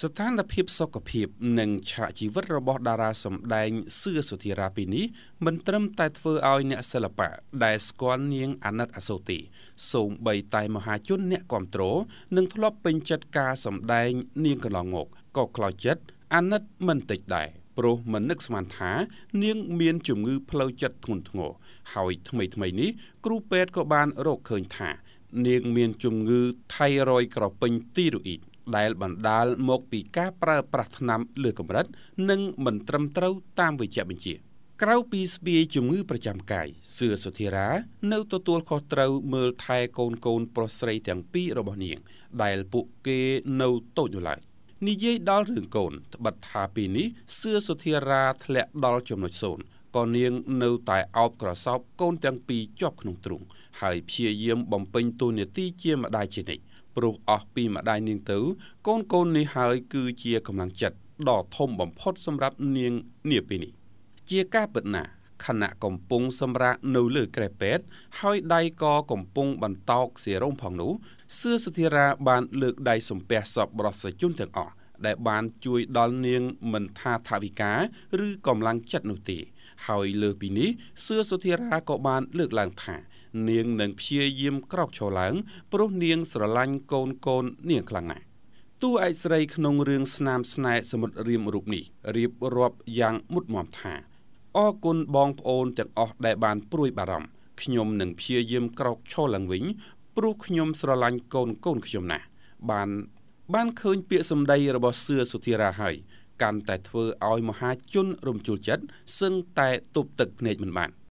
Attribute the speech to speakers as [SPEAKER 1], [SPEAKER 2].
[SPEAKER 1] ស្ថានភាពសុខភាពនិងឆាកជីវិតរបស់តារាសម្ដែងសឿសុធិរាពីនេះមិនត្រឹមតែធ្វើឲ្យអ្នកសិល្បៈដែលស្គាល់នាងអាណិតអសូទីសូម្បីតែមហាជនអ្នកគ្រប់គ្រងនិងធ្លាប់ពេញចិត្តការសម្ដែងនាងកន្លងមកក៏ខ្លោចចិត្តអាណិតមិនតិចដែរព្រោះមិននឹកស្មានថា នាងមានជំងឺផ្លូវចិត្តធ្ងន់ធ្ងរហើយថ្មីថ្មីនេះគ្រូពេទ្យក៏បានរកឃើញថា នាងមានជំងឺថៃរ៉ុយក្រពេញទីរ៉ូអ៊ីតដែលបណ្ដាលមកពីការប្រើប្រាស់ថ្នាំលើកម្រិតនិងមិនត្រឹមត្រូវតាមវេជ្ជបញ្ជា ក្រៅពីស្បៀជំងឺប្រចាំកាយសឿសុធារានៅទទួលខុសត្រូវមើលថែកូនកូនប្រុសស្រីទាំងពីររបស់នាង ដែលពួកគេនៅតូចនោះឡើយនិយាយដល់រឿងកូនត្បិតថាពីនេះសឿសុធារាធ្លាក់ដល់ចំណុចសូន្យក៏នាងនៅតែអោបក្រសោបកូនទាំងពីរជាប់ក្នុងទ្រូងហើយព្យាយាមបំពេញតួនាទីជាម្ដាយជានិច្ចព្រោះអស់ពីម្ដាយនាងទៅកូនកូននេះហើយ គឺជាកម្លាំងចិត្តដ៏ធំបំផុតសម្រាប់នាង នាពេលនេះជាការពិតណាស់ខណៈកំពុង សម្រាកនៅលើក្រែពេត ហើយដៃក៏កំពុង បន្តោកសេរោមផងនោះសឿសុធារាបានលើកដៃសំពះសពបរសជនទាំងអស់ដែលបានជួយដល់នាងមិនថាថាវិការឬកម្លាំងចិត្តនោះទេហើយលើពីនេះសឿសុធារាក៏បាន លើកឡើងថា នាងនឹងព្យាយាមក្រោកឈរឡើងព្រោះនាងស្រឡាញ់កូនកូននាងខ្លាំងណាស់តួឯកស្រីក្នុងរឿងស្នាមស្នេហ៍សមុទ្ររៀមរូបនេះរៀបរាប់យ៉ាងមុតមមថាអរគុណបងប្អូនទាំងអស់ដែលបានព្រួយបារម្ភខ្ញុំនឹងព្យាយាមក្រោកឈរឡើងវិញ ព្រោះខ្ញុំស្រឡាញ់កូនកូនខ្ញុំណាស់បានបានឃើញពាក្យសម្ដីរបស់សឿសុធិរាហើយ កាន់តែធ្វើឲ្យមហាជនរំជួលចិត្តសឹងតែទប់ទឹកភ្នែកមិនបាន